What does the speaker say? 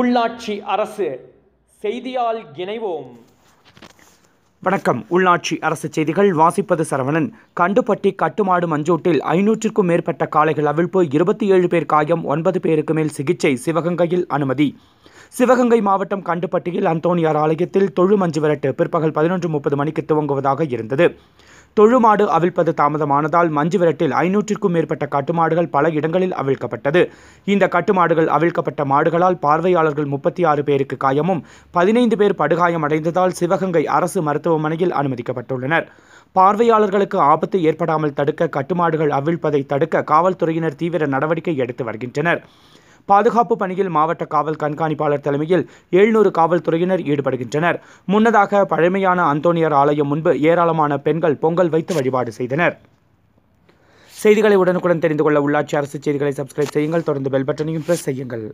உள்ளாட்சி அரசு செய்தியால் இணைவோம் வணக்கம் உள்ளாட்சி அரசு செய்திகள் வாசிப்பது சரவணன் கண்டுபட்டி கட்டுமாடு மஞ்சூட்டில் ஐநூற்றுக்கும் மேற்பட்ட காளைகள் அவிழ்ப்பு இருபத்தி ஏழு பேர் காயம் ஒன்பது பேருக்கு மேல் சிகிச்சை சிவகங்கையில் அனுமதி சிவகங்கை மாவட்டம் கண்டுபட்டியில் அந்தோனியார் ஆலயத்தில் தொழுமஞ்சு விரட்டு பிற்பகல் பதினொன்று முப்பது மணிக்கு துவங்குவதாக இருந்தது தொழுமாடு அவிழ்ப்பது தாமதமானதால் மஞ்சு விரட்டில் ஐநூற்றிற்கும் மேற்பட்ட கட்டுமாடுகள் பல இடங்களில் அவிழ்க்கப்பட்டது இந்த கட்டுமாடுகள் அவிழ்க்கப்பட்ட மாடுகளால் பார்வையாளர்கள் முப்பத்தி ஆறு பேருக்கு காயமும் பதினைந்து பேர் படுகாயமடைந்ததால் சிவகங்கை அரசு மருத்துவமனையில் அனுமதிக்கப்பட்டுள்ளனர் பார்வையாளர்களுக்கு ஆபத்து ஏற்படாமல் தடுக்க கட்டுமாடுகள் அவிழ்ப்பதை தடுக்க காவல்துறையினர் தீவிர நடவடிக்கை எடுத்து வருகின்றனர் பாதுகாப்பு பணியில் மாவட்ட காவல் கண்காணிப்பாளர் தலைமையில் எழுநூறு காவல்துறையினர் ஈடுபடுகின்றனர் முன்னதாக பழமையான அந்தோனியர் ஆலயம் முன்பு ஏராளமான பெண்கள் பொங்கல் வைத்து வழிபாடு செய்தனர் செய்திகளை உடனுக்குடன் தெரிந்து கொள்ள உள்ளாட்சி அரசு செய்திகளை சப்ஸ்கிரைப் செய்யுங்கள் தொடர்ந்து பெல் பட்டனையும் பிரஸ் செய்யுங்கள்